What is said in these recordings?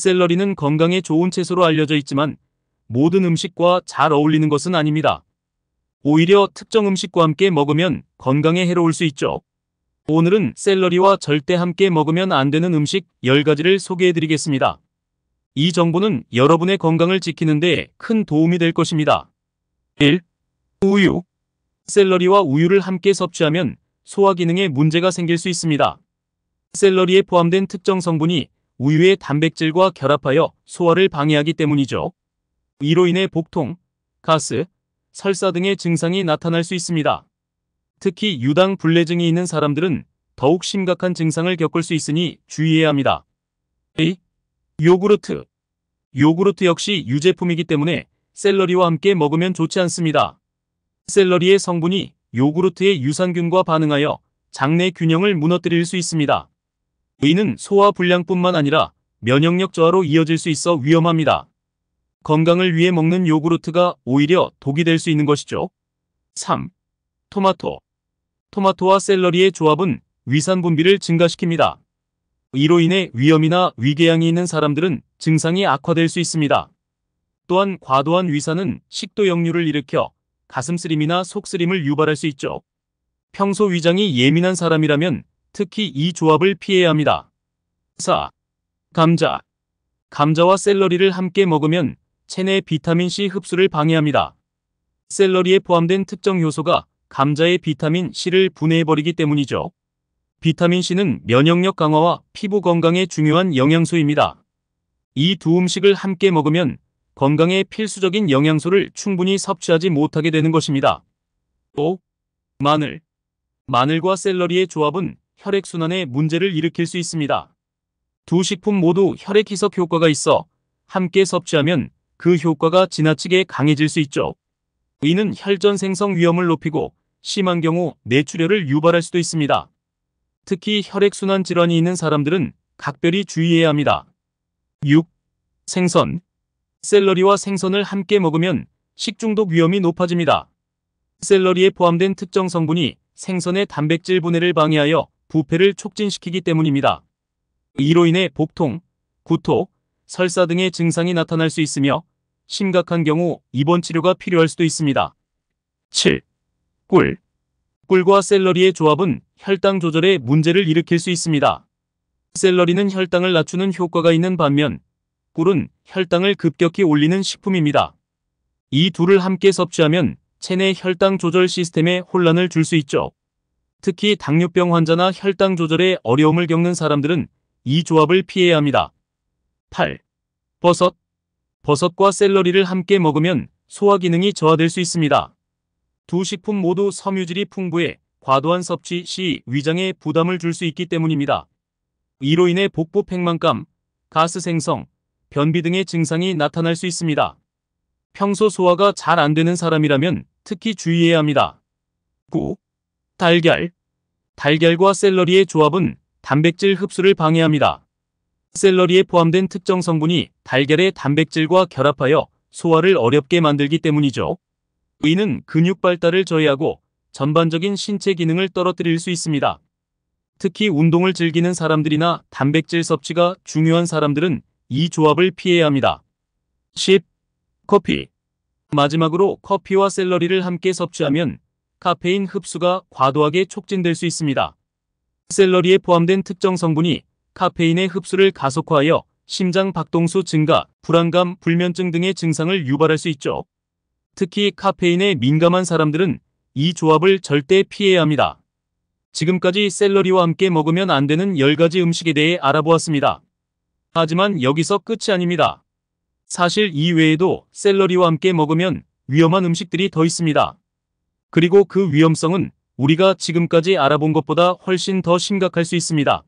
셀러리는 건강에 좋은 채소로 알려져 있지만 모든 음식과 잘 어울리는 것은 아닙니다. 오히려 특정 음식과 함께 먹으면 건강에 해로울 수 있죠. 오늘은 셀러리와 절대 함께 먹으면 안 되는 음식 10가지를 소개해드리겠습니다. 이 정보는 여러분의 건강을 지키는 데 큰 도움이 될 것입니다. 1. 우유 셀러리와 우유를 함께 섭취하면 소화 기능에 문제가 생길 수 있습니다. 셀러리에 포함된 특정 성분이 우유의 단백질과 결합하여 소화를 방해하기 때문이죠. 이로 인해 복통, 가스, 설사 등의 증상이 나타날 수 있습니다. 특히 유당 불내증이 있는 사람들은 더욱 심각한 증상을 겪을 수 있으니 주의해야 합니다. A. 요구르트 요구르트 역시 유제품이기 때문에 샐러리와 함께 먹으면 좋지 않습니다. 샐러리의 성분이 요구르트의 유산균과 반응하여 장내 균형을 무너뜨릴 수 있습니다. 의는 소화 불량뿐만 아니라 면역력 저하로 이어질 수 있어 위험합니다. 건강을 위해 먹는 요구르트가 오히려 독이 될 수 있는 것이죠. 3. 토마토 토마토와 샐러리의 조합은 위산 분비를 증가시킵니다. 이로 인해 위염이나 위궤양이 있는 사람들은 증상이 악화될 수 있습니다. 또한 과도한 위산은 식도 역류를 일으켜 가슴 쓰림이나 속 쓰림을 유발할 수 있죠. 평소 위장이 예민한 사람이라면 특히 이 조합을 피해야 합니다. 4. 감자 감자와 샐러리를 함께 먹으면 체내 비타민C 흡수를 방해합니다. 샐러리에 포함된 특정 효소가 감자의 비타민C를 분해해버리기 때문이죠. 비타민C는 면역력 강화와 피부 건강에 중요한 영양소입니다. 이 두 음식을 함께 먹으면 건강에 필수적인 영양소를 충분히 섭취하지 못하게 되는 것입니다. 또 마늘 마늘과 샐러리의 조합은 혈액순환에 문제를 일으킬 수 있습니다. 두 식품 모두 혈액 희석 효과가 있어 함께 섭취하면 그 효과가 지나치게 강해질 수 있죠. 이는 혈전 생성 위험을 높이고 심한 경우 뇌출혈을 유발할 수도 있습니다. 특히 혈액순환 질환이 있는 사람들은 각별히 주의해야 합니다. 6. 생선 샐러리와 생선을 함께 먹으면 식중독 위험이 높아집니다. 샐러리에 포함된 특정 성분이 생선의 단백질 분해를 방해하여 부패를 촉진시키기 때문입니다. 이로 인해 복통, 구토, 설사 등의 증상이 나타날 수 있으며 심각한 경우 입원 치료가 필요할 수도 있습니다. 7. 꿀 꿀과 샐러리의 조합은 혈당 조절에 문제를 일으킬 수 있습니다. 샐러리는 혈당을 낮추는 효과가 있는 반면 꿀은 혈당을 급격히 올리는 식품입니다. 이 둘을 함께 섭취하면 체내 혈당 조절 시스템에 혼란을 줄 수 있죠. 특히 당뇨병 환자나 혈당 조절에 어려움을 겪는 사람들은 이 조합을 피해야 합니다. 8. 버섯 버섯과 샐러리를 함께 먹으면 소화 기능이 저하될 수 있습니다. 두 식품 모두 섬유질이 풍부해 과도한 섭취 시 위장에 부담을 줄 수 있기 때문입니다. 이로 인해 복부 팽만감, 가스 생성, 변비 등의 증상이 나타날 수 있습니다. 평소 소화가 잘 안 되는 사람이라면 특히 주의해야 합니다. 9. 달걀. 달걀과 샐러리의 조합은 단백질 흡수를 방해합니다. 샐러리에 포함된 특정 성분이 달걀의 단백질과 결합하여 소화를 어렵게 만들기 때문이죠. 의는 근육 발달을 저해하고 전반적인 신체 기능을 떨어뜨릴 수 있습니다. 특히 운동을 즐기는 사람들이나 단백질 섭취가 중요한 사람들은 이 조합을 피해야 합니다. 10. 커피 마지막으로 커피와 샐러리를 함께 섭취하면 카페인 흡수가 과도하게 촉진될 수 있습니다. 샐러리에 포함된 특정 성분이 카페인의 흡수를 가속화하여 심장 박동수 증가, 불안감, 불면증 등의 증상을 유발할 수 있죠. 특히 카페인에 민감한 사람들은 이 조합을 절대 피해야 합니다. 지금까지 샐러리와 함께 먹으면 안 되는 10가지 음식에 대해 알아보았습니다. 하지만 여기서 끝이 아닙니다. 사실 이 외에도 샐러리와 함께 먹으면 위험한 음식들이 더 있습니다. 그리고 그 위험성은 우리가 지금까지 알아본 것보다 훨씬 더 심각할 수 있습니다.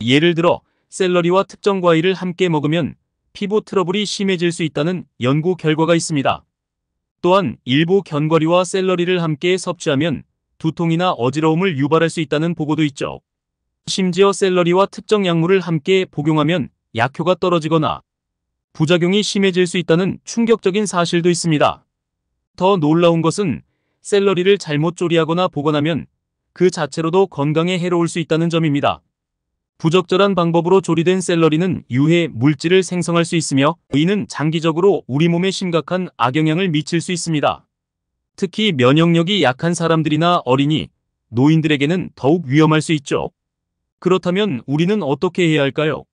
예를 들어 샐러리와 특정 과일을 함께 먹으면 피부 트러블이 심해질 수 있다는 연구 결과가 있습니다. 또한 일부 견과류와 샐러리를 함께 섭취하면 두통이나 어지러움을 유발할 수 있다는 보고도 있죠. 심지어 샐러리와 특정 약물을 함께 복용하면 약효가 떨어지거나 부작용이 심해질 수 있다는 충격적인 사실도 있습니다. 더 놀라운 것은 샐러리를 잘못 조리하거나 보관하면 그 자체로도 건강에 해로울 수 있다는 점입니다. 부적절한 방법으로 조리된 샐러리는 유해 물질을 생성할 수 있으며 이는 장기적으로 우리 몸에 심각한 악영향을 미칠 수 있습니다. 특히 면역력이 약한 사람들이나 어린이, 노인들에게는 더욱 위험할 수 있죠. 그렇다면 우리는 어떻게 해야 할까요?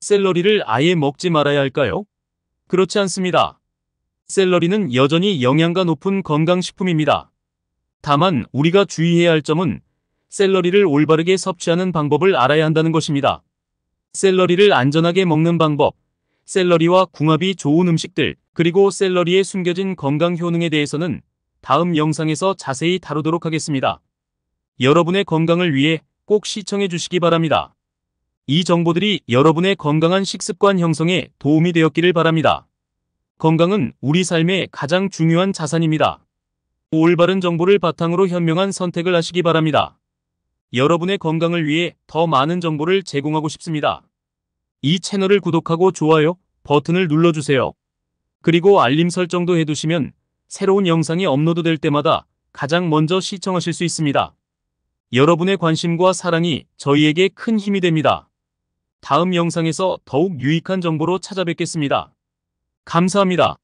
샐러리를 아예 먹지 말아야 할까요? 그렇지 않습니다. 샐러리는 여전히 영양가 높은 건강식품입니다. 다만 우리가 주의해야 할 점은 샐러리를 올바르게 섭취하는 방법을 알아야 한다는 것입니다. 샐러리를 안전하게 먹는 방법, 샐러리와 궁합이 좋은 음식들, 그리고 샐러리에 숨겨진 건강 효능에 대해서는 다음 영상에서 자세히 다루도록 하겠습니다. 여러분의 건강을 위해 꼭 시청해 주시기 바랍니다. 이 정보들이 여러분의 건강한 식습관 형성에 도움이 되었기를 바랍니다. 건강은 우리 삶의 가장 중요한 자산입니다. 올바른 정보를 바탕으로 현명한 선택을 하시기 바랍니다. 여러분의 건강을 위해 더 많은 정보를 제공하고 싶습니다. 이 채널을 구독하고 좋아요 버튼을 눌러주세요. 그리고 알림 설정도 해두시면 새로운 영상이 업로드될 때마다 가장 먼저 시청하실 수 있습니다. 여러분의 관심과 사랑이 저희에게 큰 힘이 됩니다. 다음 영상에서 더욱 유익한 정보로 찾아뵙겠습니다. 감사합니다.